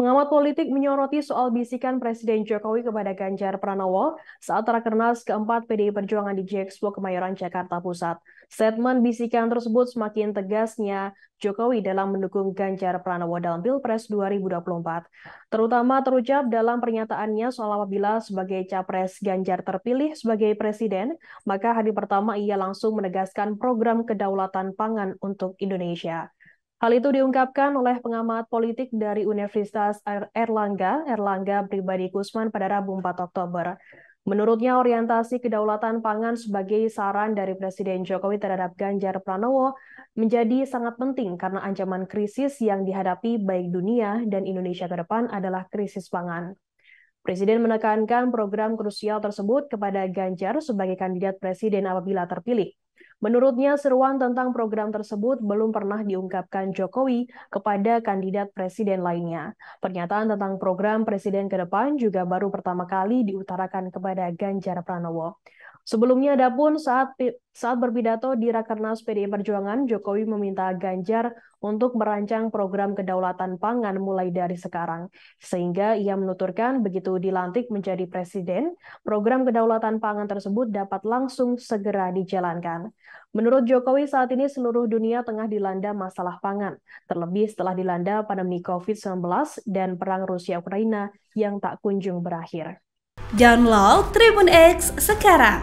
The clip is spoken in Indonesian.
Pengamat politik menyoroti soal bisikan Presiden Jokowi kepada Ganjar Pranowo saat rakernas keempat PDI Perjuangan di Jxpo Kemayoran Jakarta Pusat. Statement bisikan tersebut semakin tegasnya Jokowi dalam mendukung Ganjar Pranowo dalam Pilpres 2024, terutama terucap dalam pernyataannya soal apabila sebagai capres Ganjar terpilih sebagai presiden, maka hari pertama ia langsung menegaskan program kedaulatan pangan untuk Indonesia. Hal itu diungkapkan oleh pengamat politik dari Universitas Erlangga, Erlangga Pribadi Kusman pada Rabu 4 Oktober. Menurutnya, orientasi kedaulatan pangan sebagai saran dari Presiden Jokowi terhadap Ganjar Pranowo menjadi sangat penting karena ancaman krisis yang dihadapi baik dunia dan Indonesia ke depan adalah krisis pangan. Presiden menekankan program krusial tersebut kepada Ganjar sebagai kandidat presiden apabila terpilih. Menurutnya, seruan tentang program tersebut belum pernah diungkapkan Jokowi kepada kandidat presiden lainnya. Pernyataan tentang program presiden ke depan juga baru pertama kali diutarakan kepada Ganjar Pranowo. Sebelumnya ada pun saat saat berpidato di Rakernas PDI Perjuangan, Jokowi meminta Ganjar untuk merancang program kedaulatan pangan mulai dari sekarang. Sehingga ia menuturkan begitu dilantik menjadi presiden, program kedaulatan pangan tersebut dapat langsung segera dijalankan. Menurut Jokowi saat ini seluruh dunia tengah dilanda masalah pangan, terlebih setelah dilanda pandemi COVID-19 dan perang Rusia-Ukraina yang tak kunjung berakhir. Download Tribun X sekarang